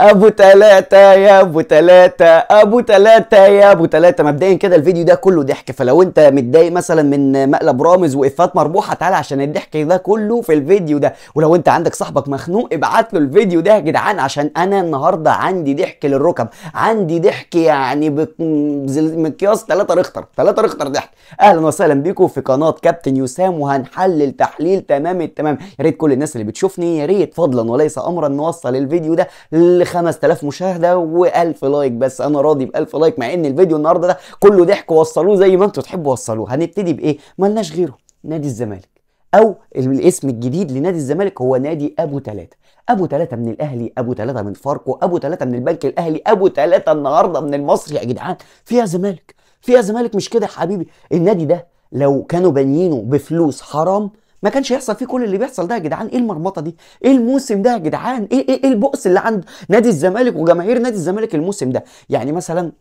ابو تلاتة يا ابو تلاتة ابو تلاتة يا ابو تلاتة مبدئيا كده الفيديو ده كله ضحك فلو انت متضايق مثلا من مقلب رامز وافات مربوحه تعالى عشان الضحك ده كله في الفيديو ده ولو انت عندك صاحبك مخنوق ابعت له الفيديو ده يا جدعان عشان انا النهارده عندي ضحك للركب عندي ضحك يعني بمقياس تلاتة رختر تلاتة رختر ضحك اهلا وسهلا بيكم في قناه كابتن يسام وهنحلل تحليل تمام التمام يا ريت كل الناس اللي بتشوفني يا ريت فضلا وليس امرا نوصل الفيديو ده 5000 مشاهده و1000 لايك بس انا راضي ب1000 لايك مع ان الفيديو النهارده ده كله ضحك وصلوه زي ما انتوا تحبوا وصلوه هنبتدي بايه ملناش غيره نادي الزمالك او الاسم الجديد لنادي الزمالك هو نادي ابو ثلاثه ابو ثلاثه من الاهلي ابو ثلاثه من فاركو ابو ثلاثه من البنك الاهلي ابو ثلاثه النهارده من المصري يا جدعان فيها زمالك فيها زمالك مش كده يا حبيبي النادي ده لو كانوا بانيينه بفلوس حرام ما كانش يحصل فيه كل اللي بيحصل ده يا جدعان ايه المرمطه دي ايه الموسم ده يا جدعان ايه ايه, إيه البؤس اللي عند نادي الزمالك وجماهير نادي الزمالك الموسم ده يعني مثلا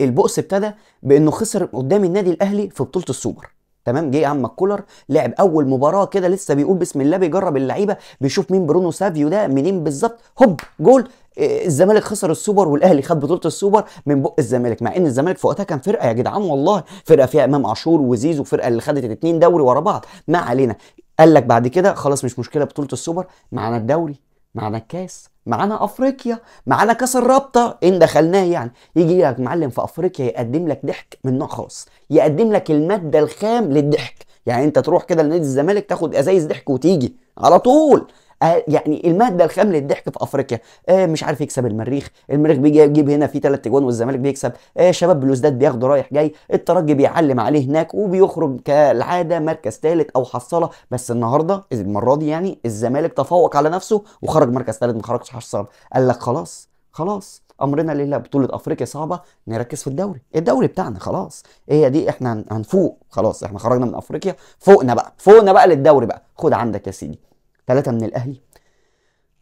البؤس ابتدى بانه خسر قدام النادي الاهلي في بطوله السوبر تمام جه عمك كولر لعب اول مباراه كده لسه بيقول بسم الله بيجرب اللعيبه بيشوف مين برونو سافيو ده منين بالظبط هوب جول الزمالك خسر السوبر والاهلي خد بطوله السوبر من بق الزمالك مع ان الزمالك في وقتها كان فرقه يا جدعان والله فرقه فيها امام عاشور وزيزو فرقه اللي خدت الاثنين دوري ورا بعض ما علينا قال لك بعد كده خلاص مش مشكله بطوله السوبر معانا الدوري معانا الكاس معانا افريقيا معانا كاس الرابطه ان دخلناه يعني يجي لك معلم في افريقيا يقدم لك ضحك من نوع خاص يقدم لك الماده الخام للضحك يعني انت تروح كده لنادي الزمالك تاخد ازايز ضحك وتيجي على طول آه، يعني الماده الخام للضحك في افريقيا آه مش عارف يكسب المريخ المريخ بيجي يجيب هنا في ثلاث اجوان والزمالك بيكسب آه شباب بلوزداد بياخده رايح جاي الترجي بيعلم عليه هناك وبيخرج كالعاده مركز ثالث او حصاله بس النهارده المره دي يعني الزمالك تفوق على نفسه وخرج مركز ثالث ما خرجش حصاله قال لك خلاص خلاص امرنا لله بطوله افريقيا صعبه نركز في الدوري الدوري بتاعنا خلاص هي دي احنا هنفوق خلاص احنا خرجنا من افريقيا فوقنا بقى فوقنا بقى للدوري بقى خد عندك يا سيدي ثلاثة من الأهلي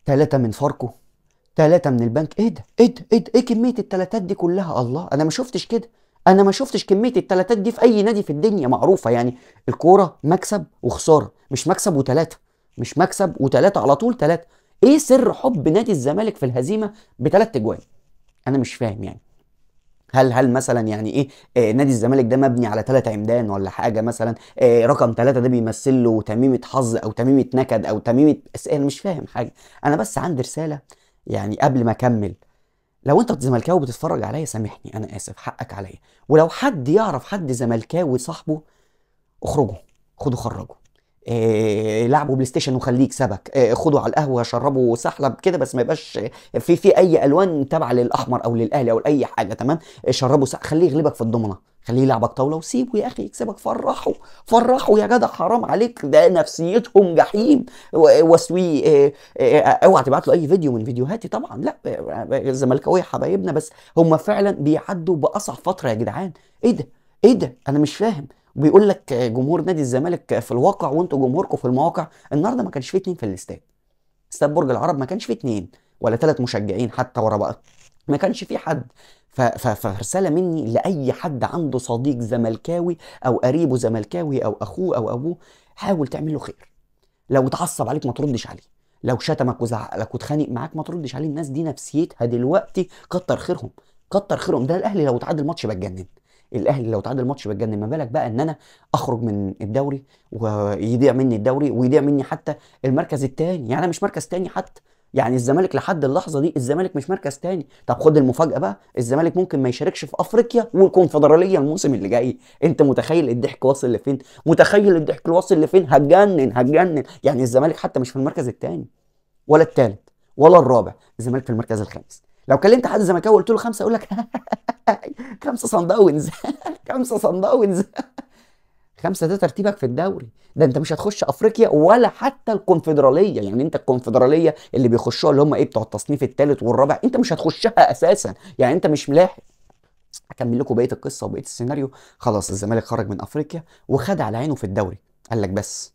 ثلاثة من فاركو ثلاثة من البنك ايه ده ايه ده ايه ده ايه كمية التلاتات دي كلها الله انا ما شفتش كده انا ما شفتش كمية التلاتات دي في اي نادي في الدنيا معروفة يعني الكورة مكسب وخسارة مش مكسب وتلاتة مش مكسب وتلاتة على طول تلاتة ايه سر حب نادي الزمالك في الهزيمة بتلات اجوان انا مش فاهم يعني هل هل مثلا يعني ايه آه نادي الزمالك ده مبني على ثلاثة عمدان ولا حاجه مثلا آه رقم ثلاثه ده بيمثل له تميمه حظ او تميمه نكد او تميمه انا مش فاهم حاجه انا بس عندي رساله يعني قبل ما اكمل لو انت زملكاوي بتتفرج عليا سامحني انا اسف حقك عليا ولو حد يعرف حد زملكاوي صاحبه اخرجه خدوا خرجه آه، لعبوا بلاي ستيشن وخليه يكسبك آه، خدوا على القهوه شربوا سحلب كده بس ما يبقاش في في اي الوان تابعه للاحمر او للاهلي او لاي حاجه تمام آه، شربوا سح... خليه يغلبك في الضمنه خليه يلعبك طاوله وسيبه يا اخي يكسبك فرحه فرحه يا جدع حرام عليك ده نفسيتهم جحيم واسوي اوعى تبعت له اي فيديو من فيديوهاتي طبعا لا الزملكاويه حبايبنا بس هم فعلا بيعدوا باصعب فتره يا جدعان ايه ده ايه ده انا مش فاهم بيقول لك جمهور نادي الزمالك في الواقع وانتوا جمهوركم في المواقع النهارده ما كانش فيه اتنين في الاستاد استاد برج العرب ما كانش فيه اتنين ولا ثلاث مشجعين حتى ورا بقى ما كانش فيه حد فرسالة مني لأي حد عنده صديق زملكاوي أو قريبه زملكاوي أو أخوه أو أبوه حاول تعمل له خير لو اتعصب عليك ما تردش عليه لو شتمك وزعقلك واتخانق معاك ما تردش عليه الناس دي نفسيتها دلوقتي كتر خيرهم كتر خيرهم ده الاهلي لو اتعادل ماتش بتجنن الاهلي لو تعادل ماتش بتجنن ما بالك بقى ان انا اخرج من الدوري ويضيع مني الدوري ويضيع مني حتى المركز الثاني يعني انا مش مركز ثاني حتى يعني الزمالك لحد اللحظه دي الزمالك مش مركز ثاني طب خد المفاجاه بقى الزمالك ممكن ما يشاركش في افريقيا والكونفدراليه الموسم اللي جاي انت متخيل الضحك واصل لفين متخيل الضحك واصل لفين هتجنن هتجنن يعني الزمالك حتى مش في المركز الثاني ولا الثالث ولا الرابع الزمالك في المركز الخامس لو كلمت حد زملكاوي وقلت له خمسه يقول لك خمسه صن داونز خمسه صن داونز خمسه ده ترتيبك في الدوري ده انت مش هتخش افريقيا ولا حتى الكونفدراليه يعني انت الكونفدراليه اللي بيخشوها اللي هم ايه بتوع التصنيف الثالث والرابع انت مش هتخشها اساسا يعني انت مش ملاحق اكمل لكم بقيه القصه وبقيه السيناريو خلاص الزمالك خرج من افريقيا وخد على عينه في الدوري قال لك بس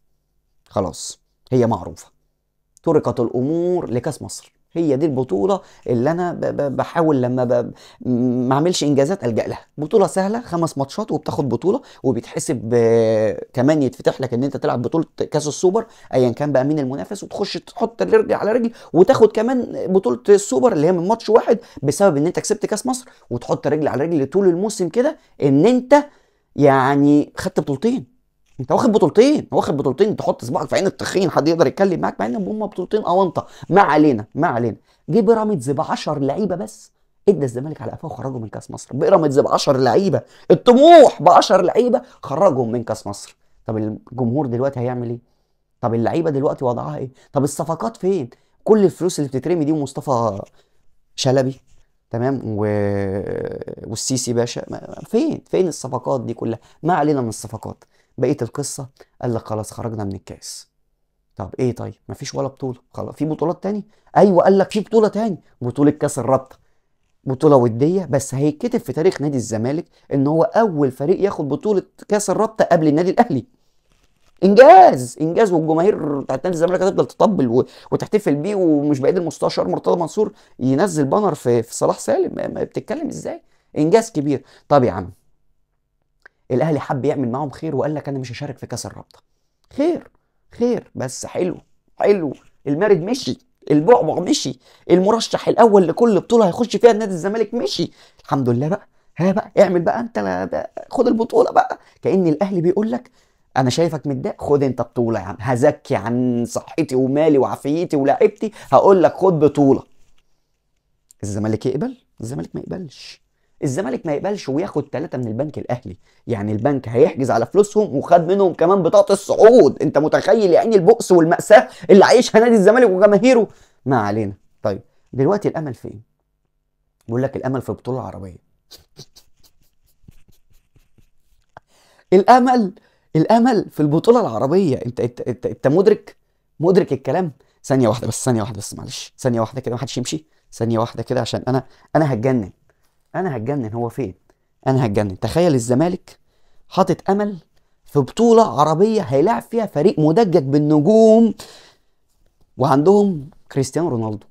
خلاص هي معروفه تركت الامور لكاس مصر هي دي البطوله اللي انا بحاول لما ما اعملش انجازات الجا لها بطوله سهله خمس ماتشات وبتاخد بطوله وبيتحسب آه، كمان يتفتح لك ان انت تلعب بطوله كاس السوبر ايا كان بقى مين المنافس وتخش تحط الرجل على رجل وتاخد كمان بطوله السوبر اللي هي من ماتش واحد بسبب ان انت كسبت كاس مصر وتحط رجل على رجل طول الموسم كده ان انت يعني خدت بطولتين انت واخد بطولتين واخد بطولتين تحط صباعك في عين التخين حد يقدر يتكلم معاك مع ان هم بطولتين اونطه ما علينا ما علينا جه بيراميدز ب 10 لعيبه بس ادى الزمالك على قفاه وخرجه من كاس مصر بيراميدز ب 10 لعيبه الطموح ب 10 لعيبه خرجهم من كاس مصر طب الجمهور دلوقتي هيعمل ايه طب اللعيبه دلوقتي وضعها ايه طب الصفقات فين كل الفلوس اللي بتترمي دي ومصطفى شلبي تمام و... والسيسي باشا فين فين الصفقات دي كلها ما علينا من الصفقات بقيه القصه قال لك خلاص خرجنا من الكاس طب ايه طيب مفيش ولا بطوله خلاص في بطولات تاني ايوه قال لك في بطوله تاني بطوله كاس الرابطه بطوله وديه بس هيتكتب في تاريخ نادي الزمالك ان هو اول فريق ياخد بطوله كاس الرابطه قبل النادي الاهلي انجاز انجاز والجماهير بتاعت نادي الزمالك هتفضل تطبل وتحتفل بيه ومش بعيد المستشار مرتضى منصور ينزل بانر في, في صلاح سالم بتتكلم ازاي انجاز كبير طب يا عم الاهلي حب يعمل معاهم خير وقال لك انا مش هشارك في كاس الرابطه خير خير بس حلو حلو المارد مشي البعبع مشي المرشح الاول لكل بطوله هيخش فيها نادي الزمالك مشي الحمد لله بقى ها بقى اعمل بقى انت بقى خد البطوله بقى كان الاهلي بيقول لك انا شايفك متضايق خد انت بطوله يا عم هزكي عن صحتي ومالي وعافيتي ولاعيبتي هقول لك خد بطوله الزمالك يقبل الزمالك ما يقبلش الزمالك ما يقبلش وياخد ثلاثه من البنك الاهلي يعني البنك هيحجز على فلوسهم وخد منهم كمان بطاقه الصعود انت متخيل يعني البؤس والماساه اللي عايشها نادي الزمالك وجماهيره ما علينا طيب دلوقتي الامل فين بيقول لك الامل في البطوله العربيه الامل الامل في البطوله العربيه انت انت انت, انت مدرك مدرك الكلام ثانيه واحده بس ثانيه واحده بس معلش ثانيه واحده كده ما حدش يمشي ثانيه واحده كده عشان انا انا هتجنن انا هتجنن هو فين انا هتجنن تخيل الزمالك حاطط امل في بطوله عربيه هيلاعب فيها فريق مدجج بالنجوم وعندهم كريستيانو رونالدو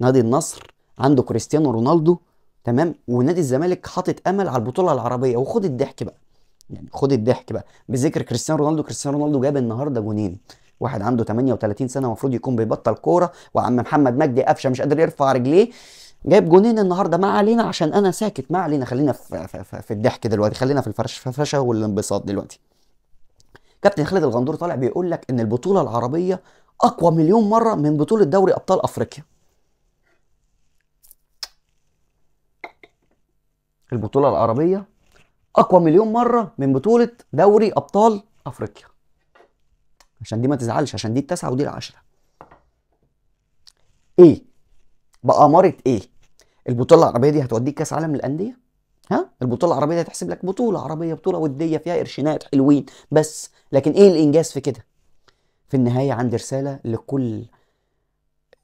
نادي النصر عنده كريستيانو رونالدو تمام ونادي الزمالك حاطط امل على البطوله العربيه وخد الضحك بقى يعني خد الضحك بقى بذكر كريستيانو رونالدو كريستيانو رونالدو جاب النهارده جونين واحد عنده 38 سنه المفروض يكون بيبطل كوره وعم محمد مجدي قفشه مش قادر يرفع رجليه جايب جونين النهارده ما علينا عشان انا ساكت ما علينا خلينا في, في, في الضحك دلوقتي خلينا في الفرفشه والانبساط دلوقتي كابتن خالد الغندور طالع بيقول لك ان البطوله العربيه اقوى مليون مره من بطوله دوري ابطال افريقيا البطوله العربيه اقوى مليون مره من بطوله دوري ابطال افريقيا عشان دي ما تزعلش عشان دي التاسعه ودي العشره ايه بأمارة ايه البطوله العربيه دي هتوديك كاس عالم للانديه ها البطوله العربيه دي هتحسب لك بطوله عربيه بطوله وديه فيها قرشينات حلوين بس لكن ايه الانجاز في كده في النهايه عندي رساله لكل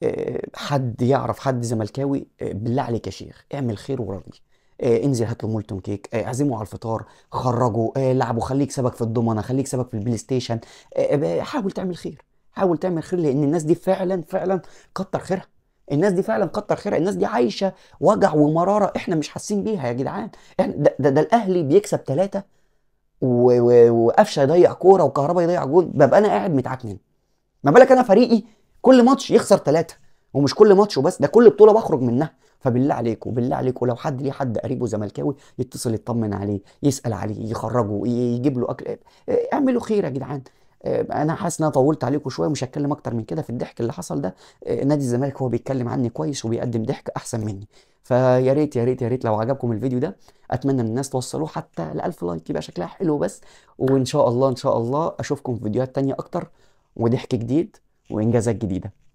آه، حد يعرف حد زملكاوي آه، بالله عليك يا شيخ اعمل خير وراضي آه، انزل هات له مولتون كيك اعزمه على الفطار خرجه لعبه خليك سبك في الضمنه خليك سبك في البلاي ستيشن حاول تعمل خير حاول تعمل خير لان الناس دي فعلا فعلا كتر خيرها الناس دي فعلا كتر خيرها الناس دي عايشه وجع ومراره احنا مش حاسين بيها يا جدعان احنا ده, ده, ده الاهلي بيكسب ثلاثه وقفشه يضيع كوره وكهربا يضيع جول ببقى انا قاعد متعكنن ما بالك انا فريقي كل ماتش يخسر ثلاثه ومش كل ماتش وبس ده كل بطوله بخرج منها فبالله عليكم وبالله عليكم لو حد ليه حد قريبه زملكاوي يتصل يطمن عليه يسال عليه يخرجه يجيب له اكل إيه، إيه، اعملوا خير يا جدعان آه، انا حاسس ان انا طولت عليكم شويه مش هتكلم اكتر من كده في الضحك اللي حصل ده آه، نادي الزمالك هو بيتكلم عني كويس وبيقدم ضحك احسن مني فيا ريت يا ريت يا ريت لو عجبكم الفيديو ده اتمنى ان الناس توصلوه حتى ل 1000 لايك يبقى شكلها حلو بس وان شاء الله ان شاء الله اشوفكم في فيديوهات تانية اكتر وضحك جديد وانجازات جديده